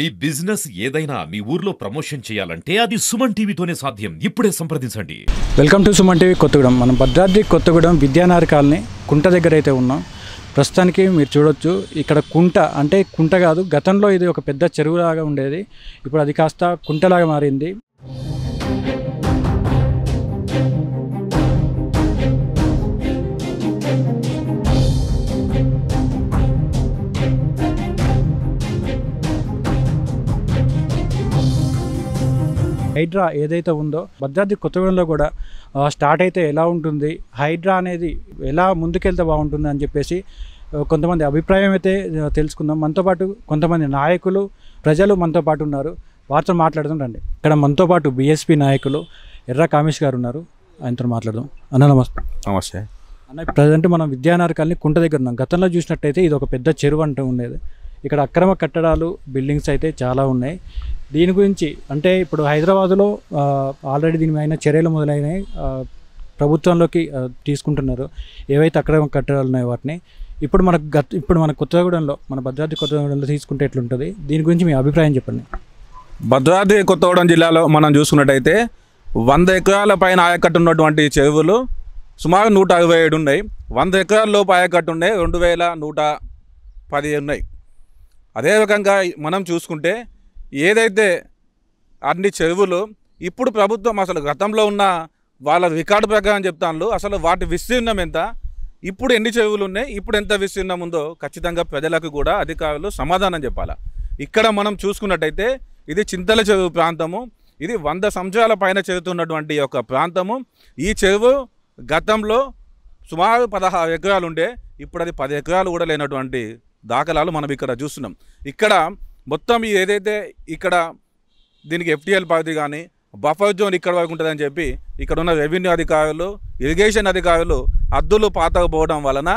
మీ business ఏదైనా మీ ఊర్లో promotion చేయాలంటే అది సుమన్ టీవీతోనే సాధ్యం ఇప్పుడే సంప్రదించండి welcome to Suman TV Kothagudem మనం భద్రాద్రి కొత్తగూడెం విద్యానగర్ కాలనీ కుంట దగ్గర అయితే ఉన్నాం ప్రస్తుతానికి మీరు చూడొచ్చు ఇక్కడ కుంట అంటే కుంట కాదు గతంలో ఇది ఒక పెద్ద చెరువులాగా ఉండేది ఇప్పుడు అది కాస్త కుంటలాగా మారింది హైడ్రా ఏదైతే ఉందో భద్రాద్రి కొత్తగూడెంలో కూడా స్టార్ట్ అయితే ఎలా ఉంటుంది హైడ్రా అనేది ఎలా ముందుకెళ్తే బాగుంటుంది అని చెప్పేసి కొంతమంది అభిప్రాయం అయితే తెలుసుకుందాం మనతో పాటు కొంతమంది నాయకులు ప్రజలు మనతో పాటు ఉన్నారు వారితో మాట్లాడుతుండండి ఇక్కడ మనతో పాటు బీఎస్పీ నాయకులు ఎర్ర కామేష్ గారు ఉన్నారు ఆయనతో మాట్లాడదాం అన్న నమస్తే నమస్తే అన్న ప్రజెంట్ మనం విద్యానగర్ కాలనీ కుంట దగ్గర ఉన్నాం గతంలో చూసినట్టయితే ఇది ఒక పెద్ద చెరువు అంటూ ఉండేది ఇక్కడ అక్రమ కట్టడాలు బిల్డింగ్స్ అయితే చాలా ఉన్నాయి దీని గురించి అంటే ఇప్పుడు హైదరాబాదులో ఆల్రెడీ దీని మీద చర్యలు మొదలైనాయి ప్రభుత్వంలోకి తీసుకుంటున్నారు ఏవైతే అక్కడ కట్టడాలు ఉన్నాయో వాటిని ఇప్పుడు మనకు గత ఇప్పుడు మన కొత్తగూడెంలో మన భద్రాద్రి కొత్తగూడెంలో తీసుకుంటే ఎట్లుంటుంది దీని గురించి మీ అభిప్రాయం చెప్పండి భద్రాద్రి కొత్తగూడెం జిల్లాలో మనం చూసుకున్నట్టయితే వంద ఎకరాల పైన ఆయకట్టు ఉన్నటువంటి చెరువులు సుమారు నూట అరవై ఏడు ఉన్నాయి వంద ఎకరాల లోపు ఆయకట్టు ఉన్నాయి రెండు వేల నూట పది ఉన్నాయి అదే రకంగా మనం చూసుకుంటే ఏదైతే అన్ని చెరువులు ఇప్పుడు ప్రభుత్వం అసలు గతంలో ఉన్న వాళ్ళ రికార్డు ప్రకారం చెప్తాను అసలు వాటి విస్తీర్ణం ఎంత ఇప్పుడు ఎన్ని చెరువులు ఉన్నాయి ఇప్పుడు ఎంత విస్తీర్ణం ఉందో ఖచ్చితంగా ప్రజలకు కూడా అధికారులు సమాధానం చెప్పాలి ఇక్కడ మనం చూసుకున్నట్టయితే ఇది చింతల చెరువు ప్రాంతము ఇది వంద సంవత్సరాల పైన చెరుతున్నటువంటి యొక్క ప్రాంతము ఈ చెరువు గతంలో సుమారు పదహారు ఎకరాలు ఉండే ఇప్పుడు అది పది ఎకరాలు కూడా లేనటువంటి దాఖలాలు మనం ఇక్కడ చూస్తున్నాం ఇక్కడ మొత్తం ఏదైతే ఇక్కడ దీనికి ఎఫ్టీఎల్ పరిధి కానీ బఫర్ జోన్ ఇక్కడ వరకు ఉంటుందని చెప్పి ఇక్కడ ఉన్న రెవెన్యూ అధికారులు ఇరిగేషన్ అధికారులు అద్దులు పాతకపోవడం వలన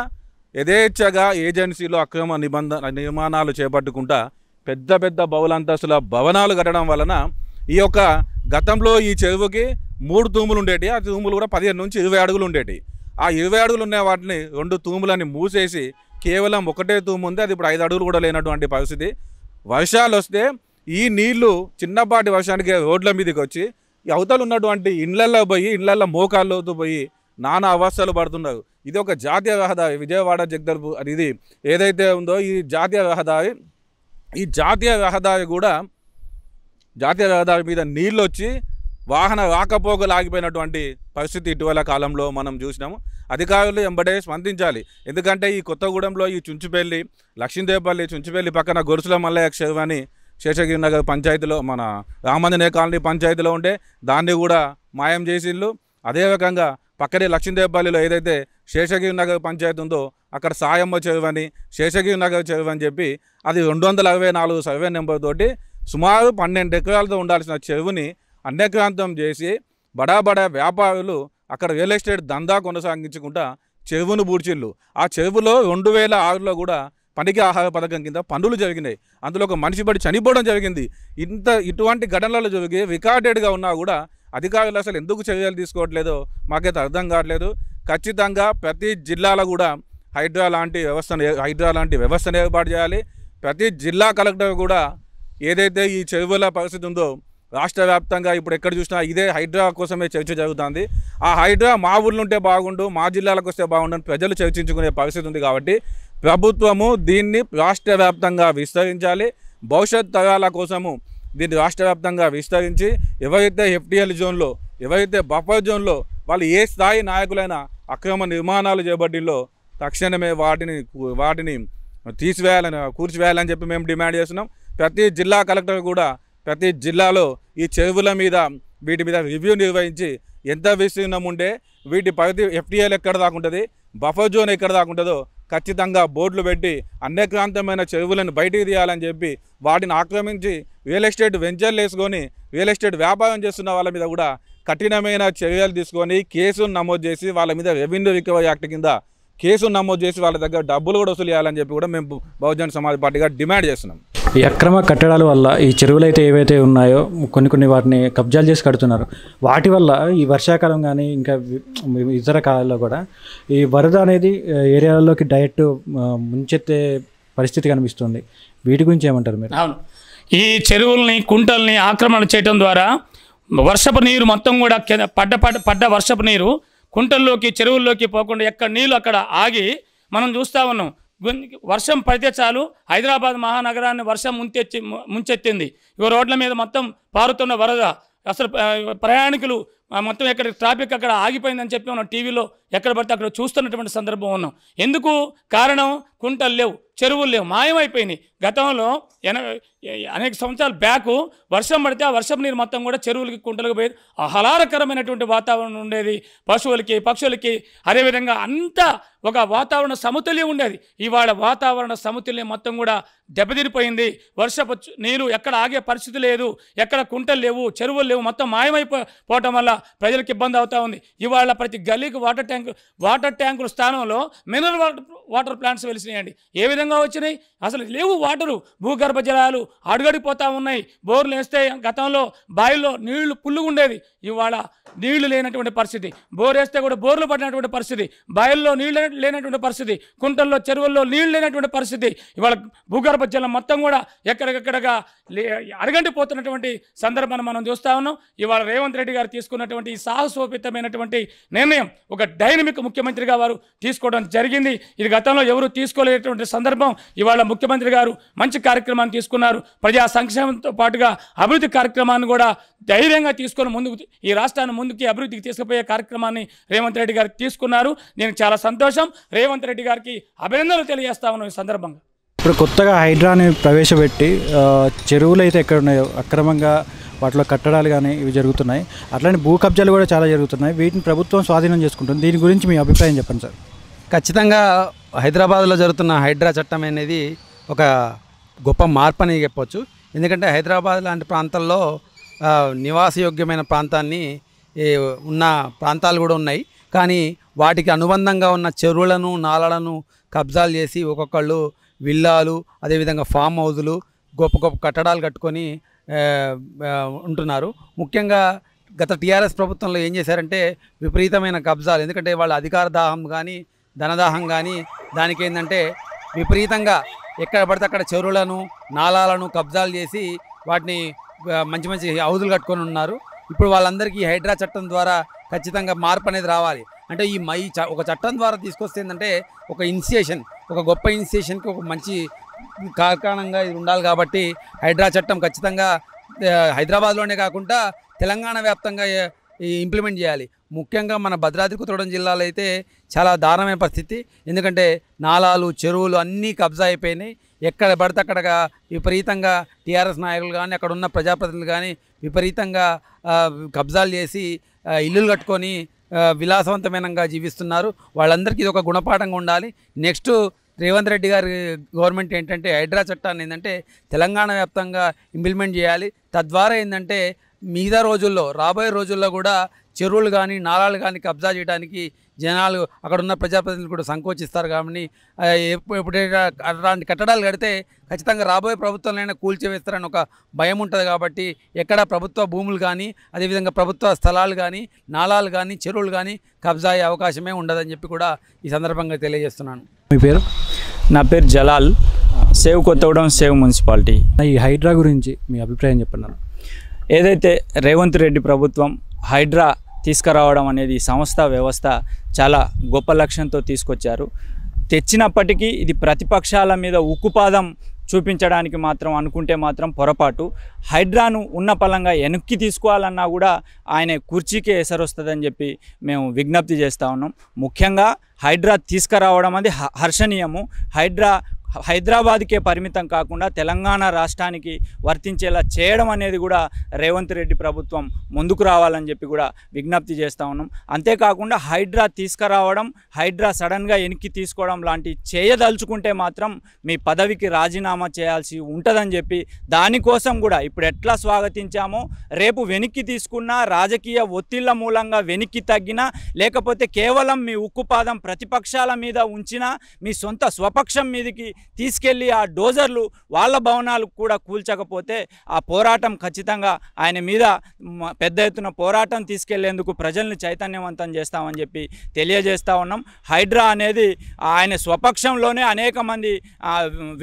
యథేచ్ఛగా ఏజెన్సీలో అక్రమ నిబంధన నిర్మాణాలు చేపట్టుకుంటా పెద్ద పెద్ద బహుళంతస్తుల భవనాలు కట్టడం వలన ఈ యొక్క గతంలో ఈ చెరువుకి మూడు తూములు ఉండేటి ఆ తూములు కూడా పదిహేను నుంచి ఇరవై అడుగులు ఉండేటి ఆ ఇరవై అడుగులు ఉన్న వాటిని రెండు తూములని మూసేసి కేవలం ఒకటే తూము ఉంది అది ఇప్పుడు ఐదు అడుగులు కూడా లేనటువంటి పరిస్థితి వర్షాలు వస్తే ఈ నీళ్లు చిన్నపాటి వర్షానికి రోడ్ల మీదకి వచ్చి అవతలు ఉన్నటువంటి ఇండ్లల్లో పోయి ఇండ్లల్లో మోకాళ్ళతో పోయి నానా అవస్థలు పడుతున్నారు ఇది ఒక జాతీయ రహదారి విజయవాడ జగదల్పు అనేది ఏదైతే ఉందో ఈ జాతీయ రహదారి ఈ జాతీయ రహదారి కూడా జాతీయ రహదారి మీద నీళ్ళు వచ్చి వాహన రాకపోకలు ఆగిపోయినటువంటి పరిస్థితి ఇటీవల కాలంలో మనం చూసినాము అధికారులు ఎంబడే స్పందించాలి ఎందుకంటే ఈ కొత్తగూడెంలో ఈ చుంచుపల్లి లక్ష్మీదేవపల్లి చుంచుపల్లి పక్కన గొరుసుల మల్లయ్య చెరువు శేషగిరి నగర్ పంచాయతీలో మన రామంజనే కాలనీ పంచాయతీలో ఉండే దాన్ని కూడా మాయం చేసిండ్లు అదే రకంగా పక్కనే లక్ష్మీదేవపల్లిలో ఏదైతే శేషగిరి నగర్ పంచాయతీ ఉందో అక్కడ సాయమ్మ చెరువు అని శేషగిరి నగర్ చెరువు అని చెప్పి అది రెండు వందల అరవై నాలుగు సర్వే నెంబర్ తోటి సుమారు పన్నెండు ఎకరాలతో ఉండాల్సిన చెరువుని అన్యక్రాంతం చేసి బడాబడా వ్యాపారులు అక్కడ రియల్ ఎస్టేట్ దందా కొనసాగించకుండా చెరువును పూడ్చిళ్ళు ఆ చెరువులో రెండు వేల ఆరులో కూడా పనికి ఆహార పథకం కింద పనులు జరిగినాయి అందులో ఒక మనిషి పడి చనిపోవడం జరిగింది ఇంత ఇటువంటి ఘటనలు జరిగి రికార్డెడ్గా ఉన్నా కూడా అధికారులు అసలు ఎందుకు చర్యలు తీసుకోవట్లేదో మాకైతే అర్థం కావట్లేదు ఖచ్చితంగా ప్రతి జిల్లాలో కూడా హైడ్రా లాంటి వ్యవస్థను హైడ్రా లాంటి వ్యవస్థను ఏర్పాటు చేయాలి ప్రతి జిల్లా కలెక్టర్ కూడా ఏదైతే ఈ చెరువుల పరిస్థితి ఉందో రాష్ట్ర వ్యాప్తంగా ఇప్పుడు ఎక్కడ చూసినా ఇదే హైడ్రా కోసమే చర్చ జరుగుతుంది ఆ హైడ్రా మా ఉంటే బాగుండు మా జిల్లాలకు వస్తే బాగుండు అని ప్రజలు చర్చించుకునే పరిస్థితి ఉంది కాబట్టి ప్రభుత్వము దీన్ని రాష్ట్ర వ్యాప్తంగా విస్తరించాలి భవిష్యత్ తరాల కోసము దీన్ని రాష్ట్ర వ్యాప్తంగా విస్తరించి ఎవరైతే ఎఫ్టీఎల్ జోన్లో ఎవరైతే బఫర్ జోన్లో వాళ్ళు ఏ స్థాయి నాయకులైనా అక్రమ నిర్మాణాలు చేపట్టిలో తక్షణమే వాటిని వాటిని తీసివేయాలని కూర్చివేయాలని చెప్పి మేము డిమాండ్ చేస్తున్నాం ప్రతి జిల్లా కలెక్టర్ కూడా ప్రతి జిల్లాలో ఈ చెరువుల మీద వీటి మీద రివ్యూ నిర్వహించి ఎంత విస్తీర్ణం ఉండే వీటి పరిధి ఎఫ్టీఎల్ ఎక్కడ దాకుంటుంది బఫర్ జోన్ ఎక్కడ దాకుంటుందో ఖచ్చితంగా బోర్డులు పెట్టి అన్యక్రాంతమైన చెరువులను బయటికి తీయాలని చెప్పి వాటిని ఆక్రమించి రియల్ ఎస్టేట్ వెంచర్లు వేసుకొని రియల్ ఎస్టేట్ వ్యాపారం చేస్తున్న వాళ్ళ మీద కూడా కఠినమైన చర్యలు తీసుకొని కేసును నమోదు చేసి వాళ్ళ మీద రెవెన్యూ రికవరీ యాక్ట్ కింద కేసును నమోదు చేసి వాళ్ళ దగ్గర డబ్బులు కూడా వసూలు చేయాలని చెప్పి కూడా మేము బహుజన సమాజ్ పార్టీగా డిమాండ్ చేస్తున్నాం ఈ అక్రమ కట్టడాల వల్ల ఈ చెరువులు అయితే ఏవైతే ఉన్నాయో కొన్ని కొన్ని వాటిని కబ్జాలు చేసి కడుతున్నారు వాటి వల్ల ఈ వర్షాకాలం కానీ ఇంకా ఇతర కాలాల్లో కూడా ఈ వరద అనేది ఏరియాలలోకి డైరెక్ట్ ముంచెత్తే పరిస్థితి కనిపిస్తుంది వీటి గురించి ఏమంటారు మీరు అవును ఈ చెరువుల్ని కుంటల్ని ఆక్రమణ చేయడం ద్వారా వర్షపు నీరు మొత్తం కూడా పడ్డ పడ్డ పడ్డ వర్షపు నీరు కుంటల్లోకి చెరువుల్లోకి పోకుండా ఎక్కడ నీళ్ళు అక్కడ ఆగి మనం చూస్తూ ఉన్నాం వర్షం పడితే చాలు హైదరాబాద్ మహానగరాన్ని వర్షం ముంచెచ్చి ముంచెత్తింది ఇవ రోడ్ల మీద మొత్తం పారుతున్న వరద అసలు ప్రయాణికులు మొత్తం ఇక్కడ ట్రాఫిక్ అక్కడ ఆగిపోయిందని చెప్పి మనం టీవీలో ఎక్కడ పడితే అక్కడ చూస్తున్నటువంటి సందర్భం ఉన్నాం ఎందుకు కారణం కుంటలు లేవు చెరువులు లేవు మాయమైపోయినాయి గతంలో ఎన అనేక సంవత్సరాల బ్యాక్ వర్షం పడితే ఆ వర్షం నీరు మొత్తం కూడా చెరువులకి కుంటలకు పోయేది ఆహ్లాదకరమైనటువంటి వాతావరణం ఉండేది పశువులకి పక్షులకి అదేవిధంగా అంతా ఒక వాతావరణ సమతుల్యం ఉండేది ఇవాళ వాతావరణ సమతుల్యం మొత్తం కూడా దెబ్బతిరిపోయింది వర్షపు నీరు ఎక్కడ ఆగే పరిస్థితి లేదు ఎక్కడ కుంటలు లేవు చెరువులు లేవు మొత్తం మాయమైపోవటం వల్ల ప్రజలకు ఇబ్బంది అవుతూ ఉంది ఇవాళ ప్రతి గల్లీకి వాటర్ ట్యాంక్ ట్యాంకు వాటర్ ట్యాంకుల స్థానంలో మినరల్ వాటర్ వాటర్ ప్లాంట్స్ వెలిసినాయండి ఏ విధంగా వచ్చినాయి అసలు లేవు వాటరు భూగర్భ జలాలు అడుగడిపోతూ ఉన్నాయి బోర్లు వేస్తే గతంలో బావిలో నీళ్లు పుల్లుగా ఉండేవి ఇవాళ నీళ్లు లేనటువంటి పరిస్థితి బోర్ వేస్తే కూడా బోర్లు పడినటువంటి పరిస్థితి బావిల్లో నీళ్ళు లేనటువంటి పరిస్థితి కుంటల్లో చెరువుల్లో నీళ్లు లేనటువంటి పరిస్థితి ఇవాళ భూగర్భ జలం మొత్తం కూడా ఎక్కడికక్కడగా పోతున్నటువంటి సందర్భాన్ని మనం చూస్తూ ఉన్నాం ఇవాళ రేవంత్ రెడ్డి గారు తీసుకున్నటువంటి సాహసోపితమైనటువంటి సాహసోపేతమైనటువంటి నిర్ణయం ఒక డై డైనమిక్ ముఖ్యమంత్రిగా వారు తీసుకోవడం జరిగింది ఇది గతంలో ఎవరు తీసుకోలేటువంటి సందర్భం ఇవాళ ముఖ్యమంత్రి గారు మంచి కార్యక్రమాన్ని తీసుకున్నారు ప్రజా సంక్షేమంతో పాటుగా అభివృద్ధి కార్యక్రమాన్ని కూడా ధైర్యంగా తీసుకొని ముందుకు ఈ రాష్ట్రాన్ని ముందుకి అభివృద్ధికి తీసుకుపోయే కార్యక్రమాన్ని రేవంత్ రెడ్డి గారు తీసుకున్నారు నేను చాలా సంతోషం రేవంత్ రెడ్డి గారికి అభినందనలు తెలియజేస్తా ఉన్నాను ఈ సందర్భంగా ఇప్పుడు కొత్తగా హైడ్రాని ప్రవేశపెట్టి చెరువులు అయితే ఎక్కడ ఉన్నాయో అక్రమంగా వాటిలో కట్టడాలు కానీ ఇవి జరుగుతున్నాయి అట్లాంటి భూ కబ్జాలు కూడా చాలా జరుగుతున్నాయి వీటిని ప్రభుత్వం స్వాధీనం చేసుకుంటుంది దీని గురించి మీ అభిప్రాయం చెప్పండి సార్ ఖచ్చితంగా హైదరాబాద్లో జరుగుతున్న హైడ్రా చట్టం అనేది ఒక గొప్ప మార్పు అని చెప్పొచ్చు ఎందుకంటే హైదరాబాద్ లాంటి ప్రాంతాల్లో నివాసయోగ్యమైన ప్రాంతాన్ని ఉన్న ప్రాంతాలు కూడా ఉన్నాయి కానీ వాటికి అనుబంధంగా ఉన్న చెరువులను నాలలను కబ్జాలు చేసి ఒక్కొక్కళ్ళు విల్లాలు అదేవిధంగా ఫామ్ హౌజులు గొప్ప గొప్ప కట్టడాలు కట్టుకొని ఉంటున్నారు ముఖ్యంగా గత టీఆర్ఎస్ ప్రభుత్వంలో ఏం చేశారంటే విపరీతమైన కబ్జాలు ఎందుకంటే వాళ్ళ అధికార దాహం కానీ ధనదాహం కానీ దానికి ఏంటంటే విపరీతంగా ఎక్కడ పడితే అక్కడ చెరువులను నాలాలను కబ్జాలు చేసి వాటిని మంచి మంచి హౌజులు కట్టుకొని ఉన్నారు ఇప్పుడు వాళ్ళందరికీ హైడ్రా చట్టం ద్వారా ఖచ్చితంగా మార్పు అనేది రావాలి అంటే ఈ మై ఒక చట్టం ద్వారా తీసుకొస్తే ఏంటంటే ఒక ఇన్సియేషన్ ఒక గొప్ప ఇన్సియేషన్కి ఒక మంచి కారణంగా ఇది ఉండాలి కాబట్టి హైడ్రా చట్టం ఖచ్చితంగా హైదరాబాద్లోనే కాకుండా తెలంగాణ వ్యాప్తంగా ఇంప్లిమెంట్ చేయాలి ముఖ్యంగా మన భద్రాద్రి కొత్తగూడెం జిల్లాలో అయితే చాలా దారుణమైన పరిస్థితి ఎందుకంటే నాలాలు చెరువులు అన్నీ కబ్జా అయిపోయినాయి ఎక్కడ పడితే అక్కడగా విపరీతంగా టీఆర్ఎస్ నాయకులు కానీ అక్కడ ఉన్న ప్రజాప్రతినిధులు కానీ విపరీతంగా కబ్జాలు చేసి ఇల్లులు కట్టుకొని విలాసవంతమైనగా జీవిస్తున్నారు వాళ్ళందరికీ ఇది ఒక గుణపాఠంగా ఉండాలి నెక్స్ట్ రేవంత్ రెడ్డి గారి గవర్నమెంట్ ఏంటంటే హైడ్రా చట్టాన్ని ఏంటంటే తెలంగాణ వ్యాప్తంగా ఇంప్లిమెంట్ చేయాలి తద్వారా ఏంటంటే మిగతా రోజుల్లో రాబోయే రోజుల్లో కూడా చెరువులు కానీ నాళాలు కానీ కబ్జా చేయడానికి జనాలు అక్కడ ఉన్న ప్రజాప్రతినిధులు కూడా సంకోచిస్తారు కాబట్టి ఎప్పుడైనా అలాంటి కట్టడాలు కడితే ఖచ్చితంగా రాబోయే ప్రభుత్వాలైనా కూల్చివేస్తారని ఒక భయం ఉంటుంది కాబట్టి ఎక్కడ ప్రభుత్వ భూములు కానీ అదేవిధంగా ప్రభుత్వ స్థలాలు కానీ నాళాలు కానీ చెరువులు కానీ కబ్జా అయ్యే అవకాశమే ఉండదని చెప్పి కూడా ఈ సందర్భంగా తెలియజేస్తున్నాను మీ పేరు నా పేరు Jalal save Kothagudem save municipality ఈ హైడ్రా గురించి మీ అభిప్రాయం చెప్పన్నారు ఏదైతే రేవంత్ రెడ్డి ప్రభుత్వం హైడ్రా తీసుకురావడం అనేది సంస్థ వ్యవస్థ చాలా గొప్ప లక్ష్యంతో తీసుకొచ్చారు తెచ్చినప్పటికీ ఇది ప్రతిపక్షాల మీద ఉక్కుపాదం చూపించడానికి మాత్రం అనుకుంటే మాత్రం పొరపాటు హైడ్రాను ఉన్న పలంగా వెనక్కి తీసుకోవాలన్నా కూడా ఆయన కుర్చీకే ఎసరొస్తుందని చెప్పి మేము విజ్ఞప్తి చేస్తూ ఉన్నాం ముఖ్యంగా హైడ్రా తీసుకురావడం అది హర్షణీయము హైడ్రా హైదరాబాద్కే పరిమితం కాకుండా తెలంగాణ రాష్ట్రానికి వర్తించేలా చేయడం అనేది కూడా రేవంత్ రెడ్డి ప్రభుత్వం ముందుకు రావాలని చెప్పి కూడా విజ్ఞప్తి చేస్తూ ఉన్నాం అంతేకాకుండా హైడ్రా తీసుకురావడం హైడ్రా సడన్గా వెనక్కి తీసుకోవడం లాంటి చేయదలుచుకుంటే మాత్రం మీ పదవికి రాజీనామా చేయాల్సి ఉంటుందని చెప్పి దానికోసం కూడా ఇప్పుడు ఎట్లా స్వాగతించామో రేపు వెనక్కి తీసుకున్నా రాజకీయ ఒత్తిళ్ల మూలంగా వెనక్కి తగ్గినా లేకపోతే కేవలం మీ ఉక్కుపాదం ప్రతిపక్షాల మీద ఉంచినా మీ సొంత స్వపక్షం మీదకి తీసుకెళ్లి ఆ డోజర్లు వాళ్ళ భవనాలు కూడా కూల్చకపోతే ఆ పోరాటం ఖచ్చితంగా ఆయన మీద పెద్ద ఎత్తున పోరాటం తీసుకెళ్లేందుకు ప్రజల్ని చైతన్యవంతం చేస్తామని చెప్పి తెలియజేస్తూ ఉన్నాం హైడ్రా అనేది ఆయన స్వపక్షంలోనే అనేక మంది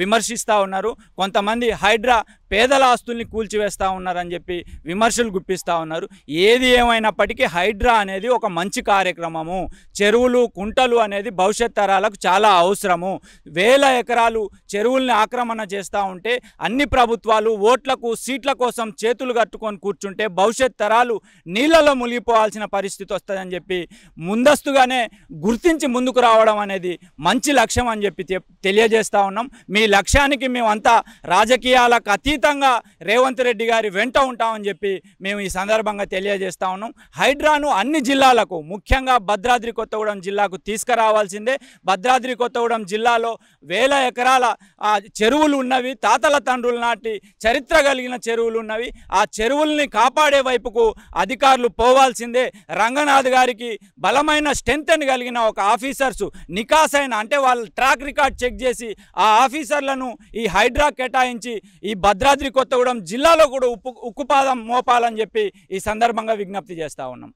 విమర్శిస్తూ ఉన్నారు కొంతమంది హైడ్రా పేదల ఆస్తుల్ని కూల్చివేస్తూ ఉన్నారని చెప్పి విమర్శలు గుప్పిస్తూ ఉన్నారు ఏది ఏమైనప్పటికీ హైడ్రా అనేది ఒక మంచి కార్యక్రమము చెరువులు కుంటలు అనేది భవిష్యత్ తరాలకు చాలా అవసరము వేల ఎకరాలు చెరువుల్ని ఆక్రమణ చేస్తూ ఉంటే అన్ని ప్రభుత్వాలు ఓట్లకు సీట్ల కోసం చేతులు కట్టుకొని కూర్చుంటే భవిష్యత్ తరాలు నీళ్ళలో మునిగిపోవాల్సిన పరిస్థితి వస్తుందని చెప్పి ముందస్తుగానే గుర్తించి ముందుకు రావడం అనేది మంచి లక్ష్యం అని చెప్పి తెలియజేస్తూ ఉన్నాం మీ లక్ష్యానికి మేమంతా రాజకీయాలకు అతీత ఖచ్చితంగా రేవంత్ రెడ్డి గారి వెంట ఉంటామని చెప్పి మేము ఈ సందర్భంగా తెలియజేస్తా ఉన్నాం హైడ్రాను అన్ని జిల్లాలకు ముఖ్యంగా భద్రాద్రి కొత్తగూడెం జిల్లాకు తీసుకురావాల్సిందే భద్రాద్రి కొత్తగూడెం జిల్లాలో వేల ఎకరాల చెరువులు ఉన్నవి తాతల తండ్రుల నాటి చరిత్ర కలిగిన చెరువులు ఉన్నవి ఆ చెరువుల్ని కాపాడే వైపుకు అధికారులు పోవాల్సిందే రంగనాథ్ గారికి బలమైన స్ట్రెంత్ కలిగిన ఒక ఆఫీసర్స్ నికాస్ అయిన అంటే వాళ్ళ ట్రాక్ రికార్డ్ చెక్ చేసి ఆ ఆఫీసర్లను ఈ హైడ్రా కేటాయించి ఈ భద్రా యాదాద్రి కొత్తగూడెం జిల్లాలో కూడా ఉప్పు ఉక్కుపాదం మోపాలని చెప్పి ఈ సందర్భంగా విజ్ఞప్తి చేస్తూ ఉన్నాం